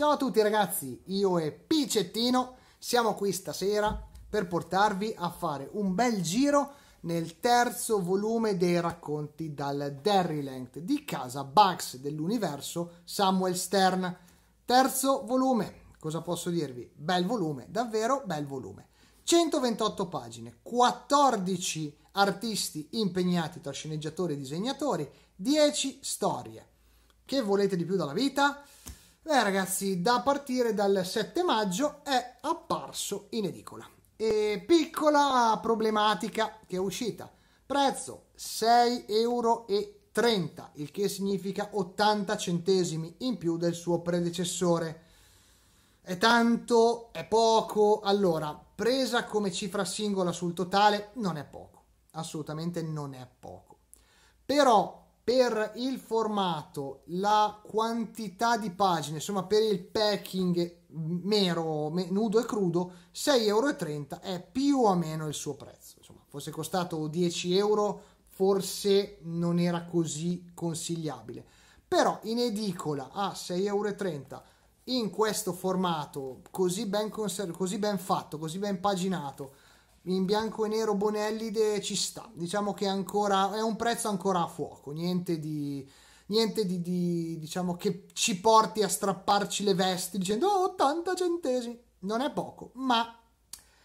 Ciao a tutti ragazzi, io e Picettino siamo qui stasera per portarvi a fare un bel giro nel terzo volume dei racconti dal Derryland di casa Bugs dell'universo Samuel Stern. Terzo volume, cosa posso dirvi? Bel volume, davvero bel volume. 128 pagine, 14 artisti impegnati tra sceneggiatori e disegnatori, 10 storie. Che volete di più dalla vita? Beh ragazzi, da partire dal 7 maggio è apparso in edicola. E piccola problematica che è uscita. Prezzo 6,30 euro, il che significa 80 centesimi in più del suo predecessore. È tanto? È poco? Allora, presa come cifra singola sul totale, non è poco. Assolutamente non è poco. Però per il formato, la quantità di pagine, insomma per il packing mero, nudo e crudo, 6,30 euro è più o meno il suo prezzo. Insomma, fosse costato 10 euro forse non era così consigliabile. Però in edicola a 6,30 euro in questo formato così ben, così ben fatto, così ben paginato, in bianco e nero Bonellide ci sta. Diciamo che è ancora è un prezzo ancora a fuoco, niente di niente di, di diciamo che ci porti a strapparci le vesti dicendo oh, 80 centesimi. Non è poco, ma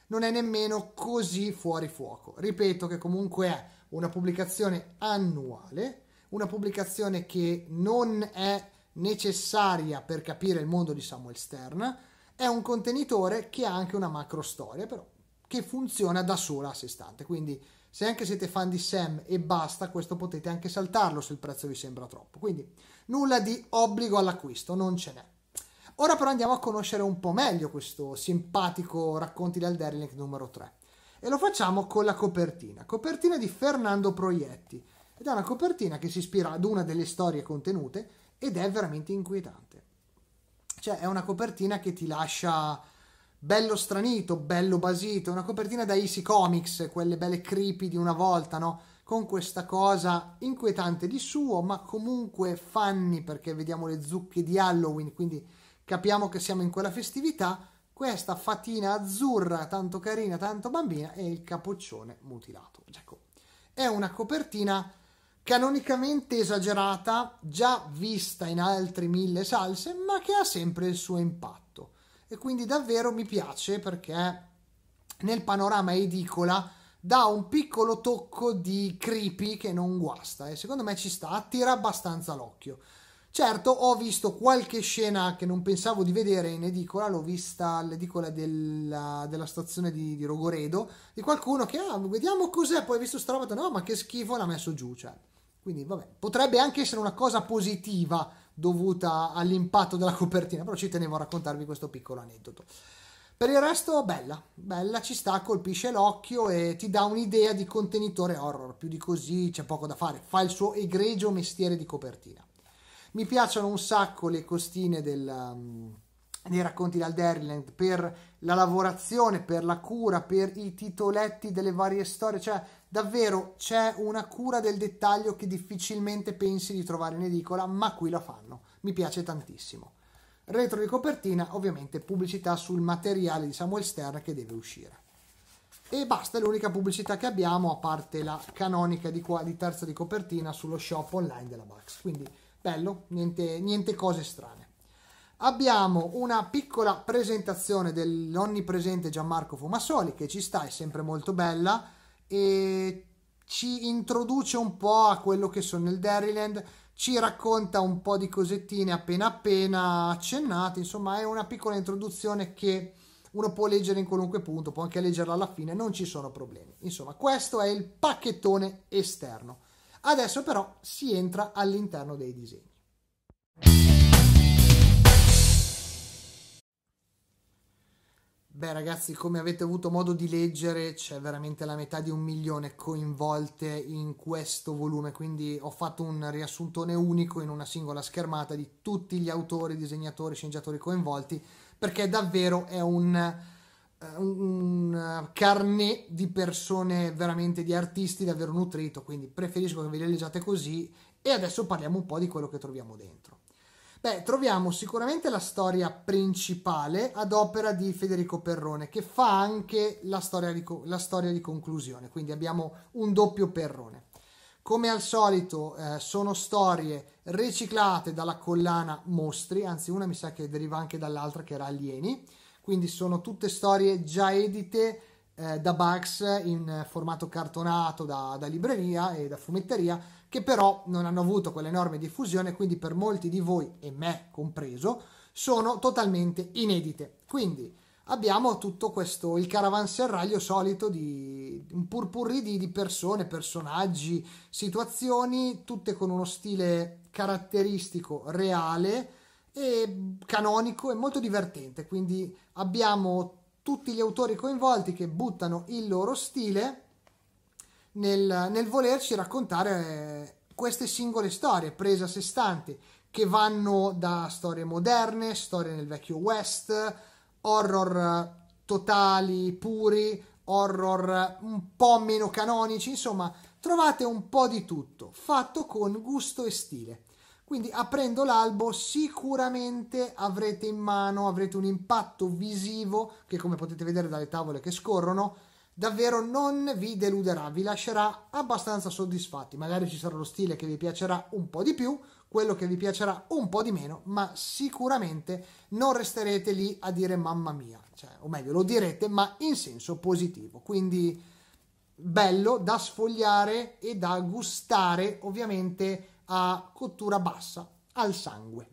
non è nemmeno così fuori fuoco. Ripeto che comunque è una pubblicazione annuale, una pubblicazione che non è necessaria per capire il mondo di Samuel Stern, è un contenitore che ha anche una macro storia, però che funziona da sola a sé stante. Quindi se anche siete fan di Sam e basta, questo potete anche saltarlo se il prezzo vi sembra troppo. Quindi nulla di obbligo all'acquisto, non ce n'è. Ora però andiamo a conoscere un po' meglio questo simpatico racconti del Derlink numero 3. E lo facciamo con la copertina, copertina di Fernando Proietti. Ed è una copertina che si ispira ad una delle storie contenute ed è veramente inquietante. Cioè è una copertina che ti lascia bello stranito, bello basito, una copertina da Easy Comics, quelle belle creepy di una volta, no? Con questa cosa inquietante di suo, ma comunque fanni perché vediamo le zucche di Halloween, quindi capiamo che siamo in quella festività. Questa fatina azzurra, tanto carina, tanto bambina, e il capoccione mutilato. Ecco, è una copertina canonicamente esagerata, già vista in altri mille salse, ma che ha sempre il suo impatto e quindi davvero mi piace perché nel panorama edicola dà un piccolo tocco di creepy che non guasta e secondo me ci sta, attira abbastanza l'occhio. Certo, ho visto qualche scena che non pensavo di vedere in edicola, l'ho vista all'edicola della, della stazione di, di, Rogoredo, di qualcuno che, ah, vediamo cos'è, poi ho visto sta roba, no, ma che schifo, l'ha messo giù, cioè. Quindi, vabbè, potrebbe anche essere una cosa positiva, dovuta all'impatto della copertina, però ci tenevo a raccontarvi questo piccolo aneddoto. Per il resto bella, bella, ci sta, colpisce l'occhio e ti dà un'idea di contenitore horror, più di così c'è poco da fare, fa il suo egregio mestiere di copertina. Mi piacciono un sacco le costine del, um, dei racconti dal Derryland per la lavorazione, per la cura, per i titoletti delle varie storie, cioè Davvero c'è una cura del dettaglio che difficilmente pensi di trovare in edicola, ma qui la fanno. Mi piace tantissimo. Retro di copertina, ovviamente pubblicità sul materiale di Samuel Stern che deve uscire. E basta, è l'unica pubblicità che abbiamo, a parte la canonica di, qua, di terza di copertina sullo shop online della Bax. Quindi bello, niente, niente cose strane. Abbiamo una piccola presentazione dell'onnipresente Gianmarco Fumasoli, che ci sta, è sempre molto bella e ci introduce un po' a quello che sono il Derryland, ci racconta un po' di cosettine appena appena accennate, insomma è una piccola introduzione che uno può leggere in qualunque punto, può anche leggerla alla fine, non ci sono problemi. Insomma, questo è il pacchettone esterno. Adesso però si entra all'interno dei disegni. Beh ragazzi, come avete avuto modo di leggere, c'è veramente la metà di un milione coinvolte in questo volume, quindi ho fatto un riassuntone unico in una singola schermata di tutti gli autori, disegnatori, sceneggiatori coinvolti, perché davvero è un, eh, un carnet di persone veramente, di artisti davvero nutrito, quindi preferisco che ve le leggiate così e adesso parliamo un po' di quello che troviamo dentro. Beh, troviamo sicuramente la storia principale ad opera di Federico Perrone, che fa anche la storia di, la storia di conclusione, quindi abbiamo un doppio Perrone. Come al solito eh, sono storie riciclate dalla collana Mostri, anzi una mi sa che deriva anche dall'altra che era Alieni, quindi sono tutte storie già edite eh, da Bugs in formato cartonato da, da libreria e da fumetteria, che però non hanno avuto quell'enorme diffusione, quindi per molti di voi e me compreso, sono totalmente inedite. Quindi abbiamo tutto questo, il caravanserraglio solito di un purpurri di, di persone, personaggi, situazioni, tutte con uno stile caratteristico reale e canonico e molto divertente. Quindi abbiamo tutti gli autori coinvolti che buttano il loro stile nel, nel volerci raccontare queste singole storie prese a sé stanti che vanno da storie moderne, storie nel vecchio West, horror totali, puri, horror un po' meno canonici, insomma trovate un po' di tutto, fatto con gusto e stile. Quindi aprendo l'albo sicuramente avrete in mano, avrete un impatto visivo che come potete vedere dalle tavole che scorrono, davvero non vi deluderà, vi lascerà abbastanza soddisfatti. Magari ci sarà lo stile che vi piacerà un po' di più, quello che vi piacerà un po' di meno, ma sicuramente non resterete lì a dire mamma mia, cioè, o meglio lo direte, ma in senso positivo. Quindi bello da sfogliare e da gustare ovviamente a cottura bassa, al sangue.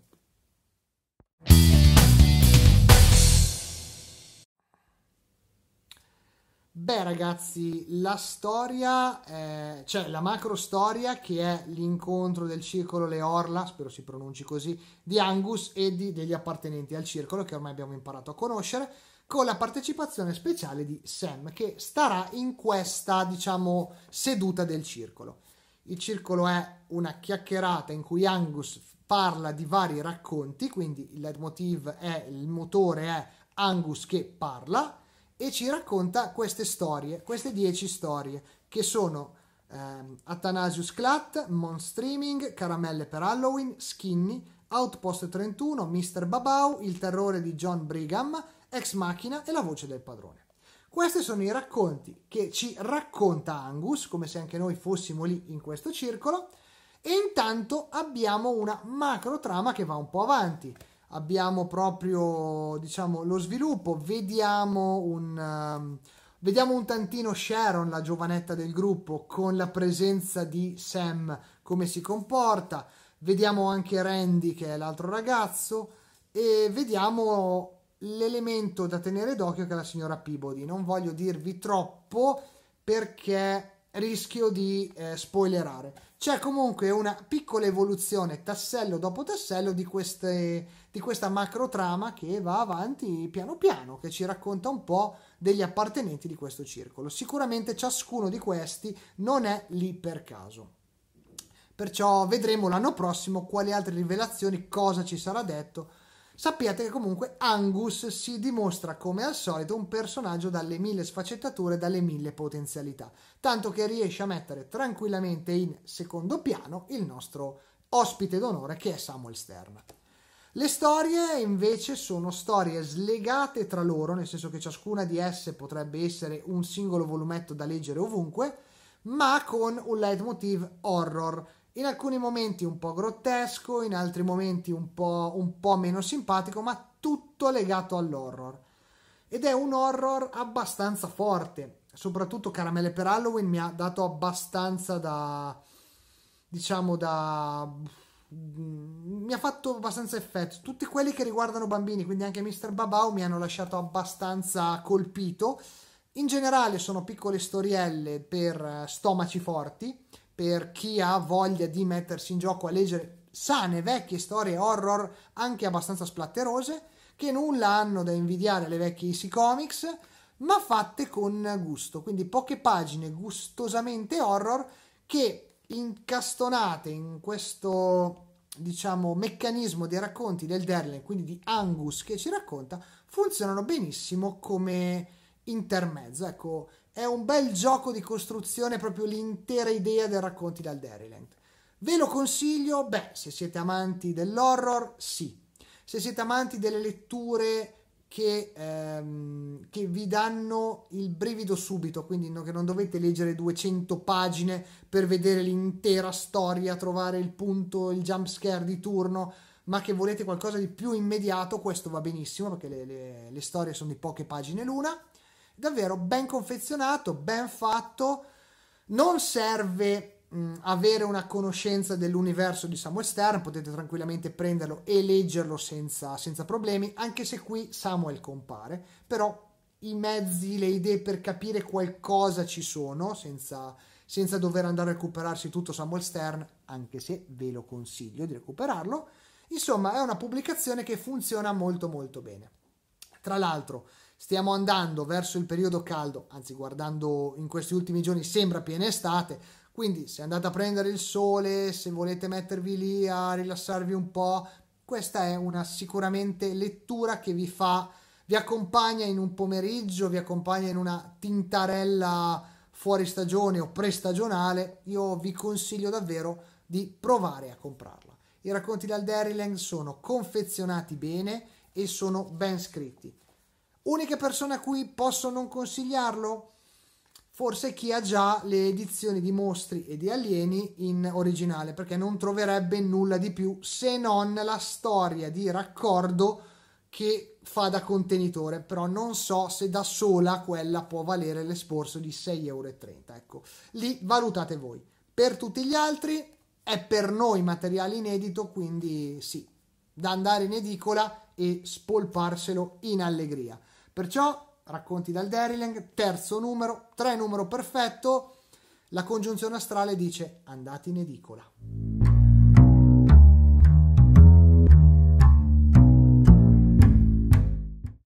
Beh ragazzi, la storia, eh, cioè la macro storia che è l'incontro del circolo Le Orla, spero si pronunci così, di Angus e di, degli appartenenti al circolo che ormai abbiamo imparato a conoscere, con la partecipazione speciale di Sam che starà in questa, diciamo, seduta del circolo. Il circolo è una chiacchierata in cui Angus parla di vari racconti, quindi il leitmotiv è, il motore è Angus che parla e ci racconta queste storie, queste 10 storie che sono ehm, Athanasius Klatt, Mon Streaming, Caramelle per Halloween, Skinny, Outpost 31, Mr. Babau, Il terrore di John Brigham, Ex Machina e La voce del padrone. Questi sono i racconti che ci racconta Angus, come se anche noi fossimo lì in questo circolo, e intanto abbiamo una macro trama che va un po' avanti abbiamo proprio diciamo, lo sviluppo, vediamo un, uh, vediamo un tantino Sharon, la giovanetta del gruppo, con la presenza di Sam, come si comporta, vediamo anche Randy che è l'altro ragazzo e vediamo l'elemento da tenere d'occhio che è la signora Peabody. Non voglio dirvi troppo perché rischio di eh, spoilerare. C'è comunque una piccola evoluzione tassello dopo tassello di, queste, di questa macro trama che va avanti piano piano, che ci racconta un po' degli appartenenti di questo circolo. Sicuramente ciascuno di questi non è lì per caso. Perciò vedremo l'anno prossimo quali altre rivelazioni, cosa ci sarà detto sappiate che comunque Angus si dimostra come al solito un personaggio dalle mille sfaccettature, dalle mille potenzialità, tanto che riesce a mettere tranquillamente in secondo piano il nostro ospite d'onore che è Samuel Stern. Le storie invece sono storie slegate tra loro, nel senso che ciascuna di esse potrebbe essere un singolo volumetto da leggere ovunque, ma con un leitmotiv horror in alcuni momenti un po' grottesco, in altri momenti un po', un po', meno simpatico, ma tutto legato all'horror. Ed è un horror abbastanza forte, soprattutto Caramelle per Halloween mi ha dato abbastanza da... diciamo da... mi ha fatto abbastanza effetto. Tutti quelli che riguardano bambini, quindi anche Mr. Babau, mi hanno lasciato abbastanza colpito. In generale sono piccole storielle per eh, stomaci forti per chi ha voglia di mettersi in gioco a leggere sane vecchie storie horror anche abbastanza splatterose che nulla hanno da invidiare alle vecchie Easy Comics ma fatte con gusto quindi poche pagine gustosamente horror che incastonate in questo diciamo meccanismo dei racconti del Derlen quindi di Angus che ci racconta funzionano benissimo come intermezzo ecco è un bel gioco di costruzione proprio l'intera idea del racconti dal Derryland. Ve lo consiglio? Beh, se siete amanti dell'horror, sì. Se siete amanti delle letture che, ehm, che vi danno il brivido subito, quindi no, che non dovete leggere 200 pagine per vedere l'intera storia, trovare il punto, il jump scare di turno, ma che volete qualcosa di più immediato, questo va benissimo perché le, le, le storie sono di poche pagine l'una davvero ben confezionato, ben fatto. Non serve mh, avere una conoscenza dell'universo di Samuel Stern, potete tranquillamente prenderlo e leggerlo senza, senza problemi, anche se qui Samuel compare, però i mezzi, le idee per capire qualcosa ci sono, senza, senza dover andare a recuperarsi tutto Samuel Stern, anche se ve lo consiglio di recuperarlo. Insomma, è una pubblicazione che funziona molto molto bene. Tra l'altro, stiamo andando verso il periodo caldo, anzi guardando in questi ultimi giorni sembra piena estate, quindi se andate a prendere il sole, se volete mettervi lì a rilassarvi un po', questa è una sicuramente lettura che vi fa, vi accompagna in un pomeriggio, vi accompagna in una tintarella fuori stagione o prestagionale, io vi consiglio davvero di provare a comprarla. I racconti dal Dairyland sono confezionati bene e sono ben scritti. Unica persona a cui posso non consigliarlo? Forse chi ha già le edizioni di mostri e di alieni in originale, perché non troverebbe nulla di più se non la storia di raccordo che fa da contenitore, però non so se da sola quella può valere l'esporso di 6,30 euro. Ecco, lì valutate voi. Per tutti gli altri è per noi materiale inedito, quindi sì, da andare in edicola e spolparselo in allegria. Perciò, racconti dal Deriling, terzo numero, tre numero perfetto, la congiunzione astrale dice andate in edicola.